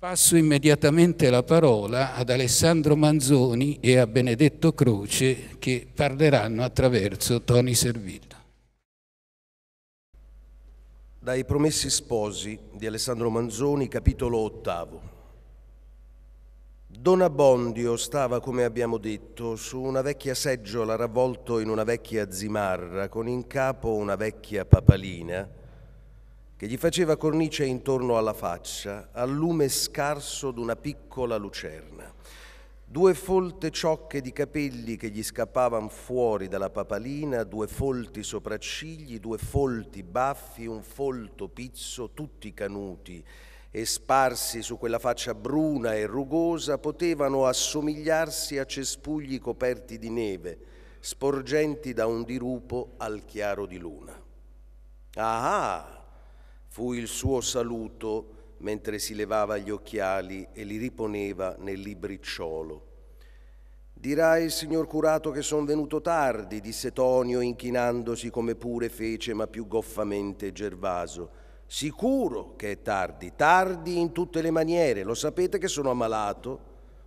Passo immediatamente la parola ad Alessandro Manzoni e a Benedetto Croce che parleranno attraverso Tony Servillo. Dai Promessi Sposi di Alessandro Manzoni, capitolo ottavo. Don Abbondio stava, come abbiamo detto, su una vecchia seggiola ravvolto in una vecchia zimarra con in capo una vecchia papalina che gli faceva cornice intorno alla faccia, al lume scarso d'una piccola lucerna. Due folte ciocche di capelli che gli scappavan fuori dalla papalina, due folti sopraccigli, due folti baffi, un folto pizzo, tutti canuti e sparsi su quella faccia bruna e rugosa, potevano assomigliarsi a cespugli coperti di neve, sporgenti da un dirupo al chiaro di luna. Ah! ah! Fu il suo saluto mentre si levava gli occhiali e li riponeva nel libricciolo. Dirai, signor curato, che son venuto tardi, disse Tonio, inchinandosi come pure fece, ma più goffamente Gervaso. Sicuro che è tardi, tardi in tutte le maniere, lo sapete che sono ammalato?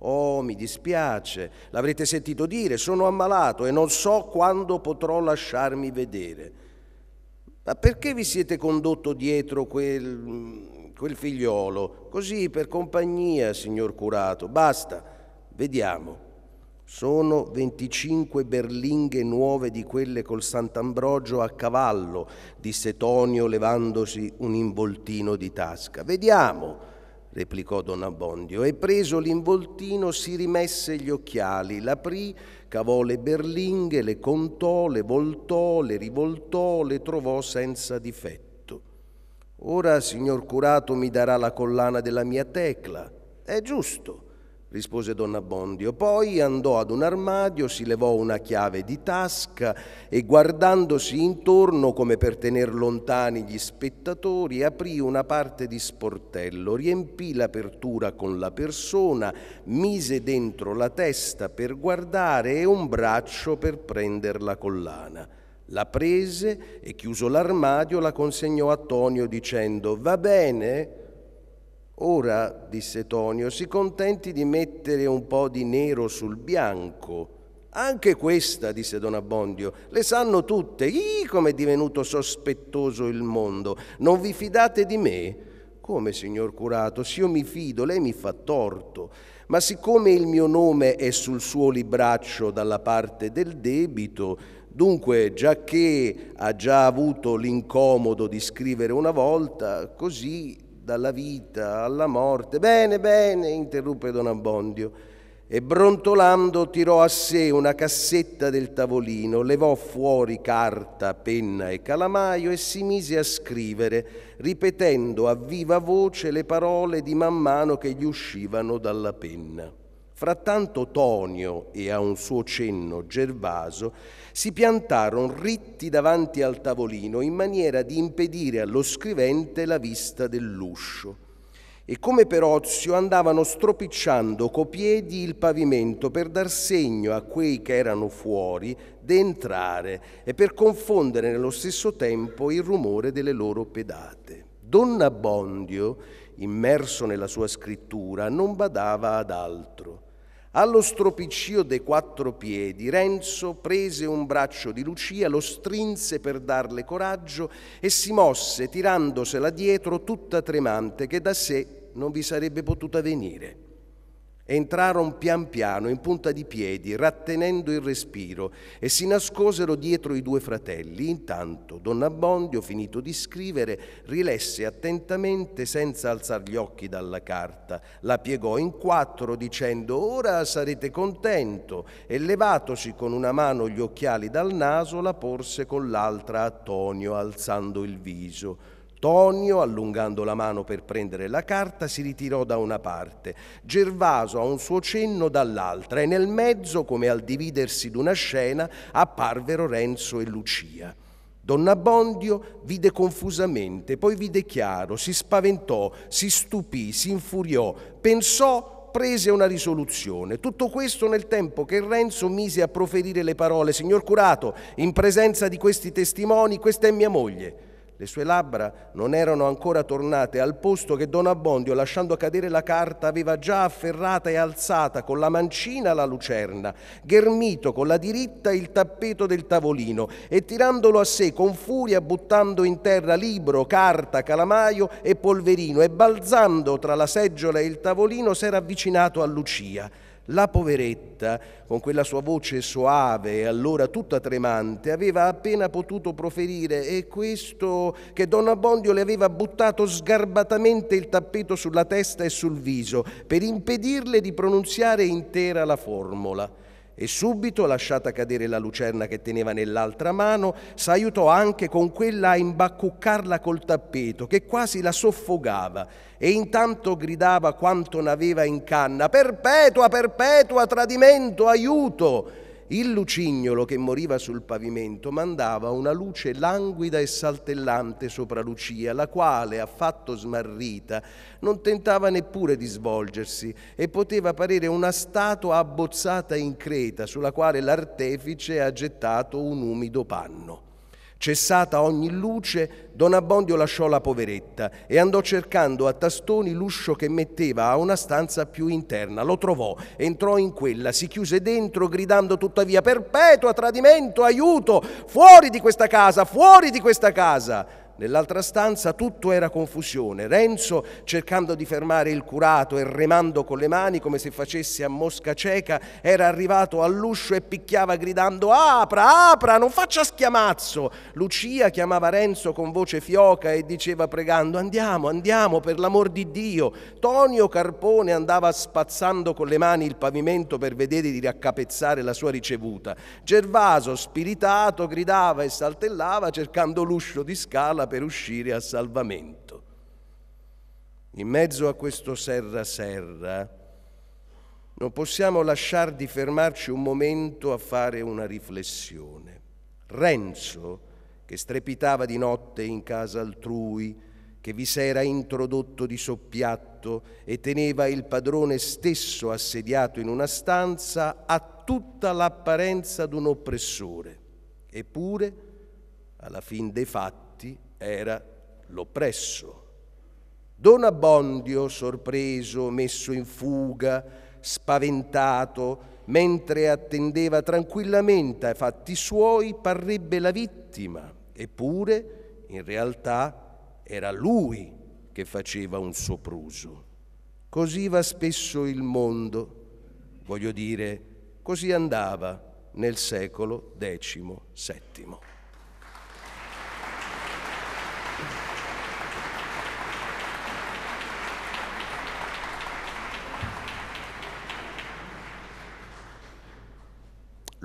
Oh, mi dispiace, l'avrete sentito dire, sono ammalato e non so quando potrò lasciarmi vedere ma perché vi siete condotto dietro quel, quel figliolo? Così per compagnia, signor curato. Basta, vediamo. Sono 25 berlinghe nuove di quelle col Sant'Ambrogio a cavallo, disse Tonio levandosi un involtino di tasca. Vediamo replicò Don Abbondio, e preso l'involtino si rimesse gli occhiali, l'aprì, cavò le berlinghe, le contò, le voltò, le rivoltò, le trovò senza difetto. Ora, signor curato, mi darà la collana della mia tecla. È giusto rispose Don Abbondio. Poi andò ad un armadio, si levò una chiave di tasca e guardandosi intorno come per tener lontani gli spettatori, aprì una parte di sportello, riempì l'apertura con la persona, mise dentro la testa per guardare e un braccio per prender la collana. La prese e chiuso l'armadio la consegnò a Tonio dicendo Va bene? Ora, disse Tonio, si contenti di mettere un po' di nero sul bianco. Anche questa, disse Don Abbondio, le sanno tutte. Ih, com'è divenuto sospettoso il mondo. Non vi fidate di me? Come, signor curato, se io mi fido, lei mi fa torto. Ma siccome il mio nome è sul suo libraccio dalla parte del debito, Dunque, già che ha già avuto l'incomodo di scrivere una volta, così dalla vita alla morte. Bene, bene, interruppe don Abbondio e brontolando tirò a sé una cassetta del tavolino, levò fuori carta, penna e calamaio e si mise a scrivere, ripetendo a viva voce le parole di man mano che gli uscivano dalla penna. Frattanto Tonio e a un suo cenno Gervaso si piantarono ritti davanti al tavolino in maniera di impedire allo scrivente la vista dell'uscio. E come per ozio andavano stropicciando co piedi il pavimento per dar segno a quei che erano fuori d'entrare e per confondere nello stesso tempo il rumore delle loro pedate. Donna Bondio, immerso nella sua scrittura, non badava ad altro allo stropiccio dei quattro piedi, Renzo prese un braccio di Lucia, lo strinse per darle coraggio e si mosse tirandosela dietro tutta tremante che da sé non vi sarebbe potuta venire. Entrarono pian piano in punta di piedi, rattenendo il respiro, e si nascosero dietro i due fratelli. Intanto Don Abbondio, finito di scrivere, rilesse attentamente, senza alzar gli occhi dalla carta, la piegò in quattro, dicendo Ora sarete contento, e levatosi con una mano gli occhiali dal naso, la porse con l'altra a Tonio, alzando il viso. Tonio, allungando la mano per prendere la carta, si ritirò da una parte, Gervaso a un suo cenno dall'altra e nel mezzo, come al dividersi d'una scena, apparvero Renzo e Lucia. Don Abbondio vide confusamente, poi vide chiaro, si spaventò, si stupì, si infuriò, pensò prese una risoluzione. Tutto questo nel tempo che Renzo mise a proferire le parole: Signor curato, in presenza di questi testimoni, questa è mia moglie. Le sue labbra non erano ancora tornate al posto che Don Abbondio, lasciando cadere la carta, aveva già afferrata e alzata con la mancina la lucerna, ghermito con la diritta il tappeto del tavolino e tirandolo a sé con furia buttando in terra libro, carta, calamaio e polverino e balzando tra la seggiola e il tavolino s'era avvicinato a Lucia. La poveretta, con quella sua voce soave e allora tutta tremante, aveva appena potuto proferire e questo che Don Abbondio le aveva buttato sgarbatamente il tappeto sulla testa e sul viso per impedirle di pronunziare intera la formula e subito, lasciata cadere la lucerna che teneva nell'altra mano, s'aiutò anche con quella a imbaccuccarla col tappeto, che quasi la soffogava, e intanto gridava quanto n'aveva in canna, Perpetua, perpetua, tradimento, aiuto! Il lucignolo che moriva sul pavimento mandava una luce languida e saltellante sopra Lucia, la quale, affatto smarrita, non tentava neppure di svolgersi e poteva parere una statua abbozzata in creta sulla quale l'artefice ha gettato un umido panno. Cessata ogni luce, Don Abbondio lasciò la poveretta e andò cercando a tastoni l'uscio che metteva a una stanza più interna. Lo trovò, entrò in quella, si chiuse dentro gridando tuttavia Perpetua, tradimento, aiuto, fuori di questa casa, fuori di questa casa. Nell'altra stanza tutto era confusione. Renzo, cercando di fermare il curato e remando con le mani come se facesse a mosca cieca, era arrivato all'uscio e picchiava gridando «Apra, apra, non faccia schiamazzo!». Lucia chiamava Renzo con voce fioca e diceva pregando «Andiamo, andiamo, per l'amor di Dio!». Tonio Carpone andava spazzando con le mani il pavimento per vedere di raccapezzare la sua ricevuta. Gervaso, spiritato, gridava e saltellava cercando l'uscio di scala pala per uscire a salvamento. In mezzo a questo serra-serra non possiamo lasciar di fermarci un momento a fare una riflessione. Renzo, che strepitava di notte in casa altrui, che vi si era introdotto di soppiatto e teneva il padrone stesso assediato in una stanza, ha tutta l'apparenza d'un oppressore. Eppure, alla fin dei fatti, era l'oppresso. Don Abbondio, sorpreso, messo in fuga, spaventato, mentre attendeva tranquillamente ai fatti suoi, parrebbe la vittima, eppure in realtà era lui che faceva un sopruso. Così va spesso il mondo, voglio dire, così andava nel secolo XVII.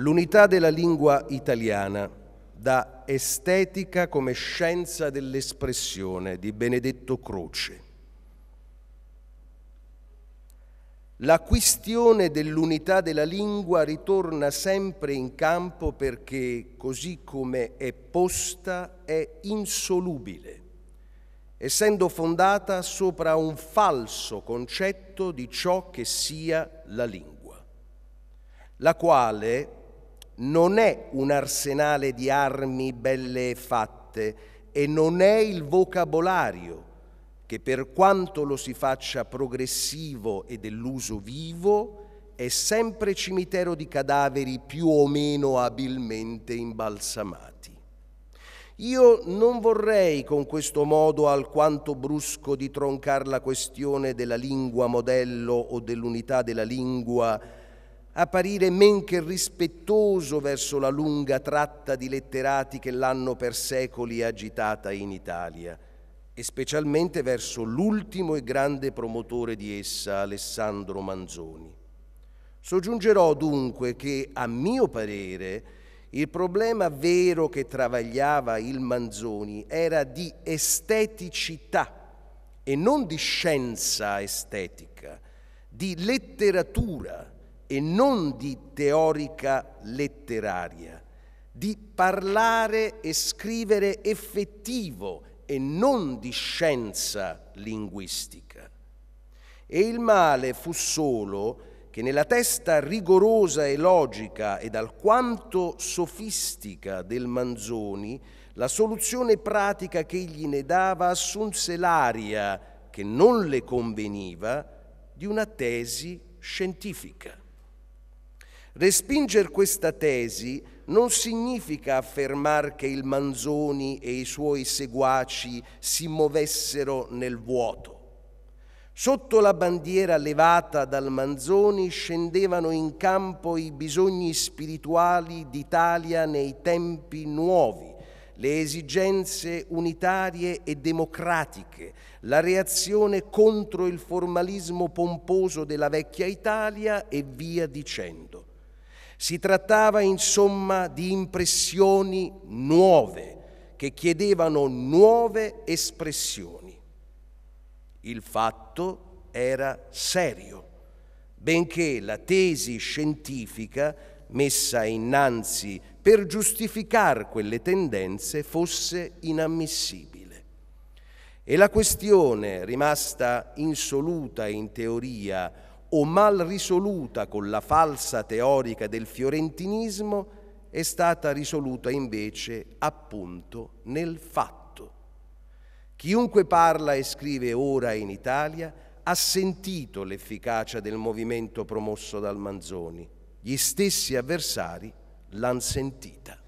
L'unità della lingua italiana da Estetica come scienza dell'espressione di Benedetto Croce. La questione dell'unità della lingua ritorna sempre in campo perché, così come è posta, è insolubile, essendo fondata sopra un falso concetto di ciò che sia la lingua, la quale, non è un arsenale di armi belle e fatte e non è il vocabolario che per quanto lo si faccia progressivo e dell'uso vivo, è sempre cimitero di cadaveri più o meno abilmente imbalsamati. Io non vorrei con questo modo alquanto brusco di troncar la questione della lingua modello o dell'unità della lingua apparire men che rispettoso verso la lunga tratta di letterati che l'hanno per secoli agitata in Italia, e specialmente verso l'ultimo e grande promotore di essa, Alessandro Manzoni. Soggiungerò dunque che, a mio parere, il problema vero che travagliava il Manzoni era di esteticità e non di scienza estetica, di letteratura estetica e non di teorica letteraria, di parlare e scrivere effettivo e non di scienza linguistica. E il male fu solo che nella testa rigorosa e logica ed alquanto sofistica del Manzoni, la soluzione pratica che egli ne dava assunse l'aria che non le conveniva di una tesi scientifica. Respingere questa tesi non significa affermare che il Manzoni e i suoi seguaci si muovessero nel vuoto. Sotto la bandiera levata dal Manzoni scendevano in campo i bisogni spirituali d'Italia nei tempi nuovi, le esigenze unitarie e democratiche, la reazione contro il formalismo pomposo della vecchia Italia e via dicendo. Si trattava insomma di impressioni nuove che chiedevano nuove espressioni. Il fatto era serio, benché la tesi scientifica messa innanzi per giustificare quelle tendenze fosse inammissibile. E la questione rimasta insoluta in teoria o mal risoluta con la falsa teorica del fiorentinismo, è stata risoluta invece appunto nel fatto. Chiunque parla e scrive ora in Italia ha sentito l'efficacia del movimento promosso dal Manzoni. Gli stessi avversari l'hanno sentita.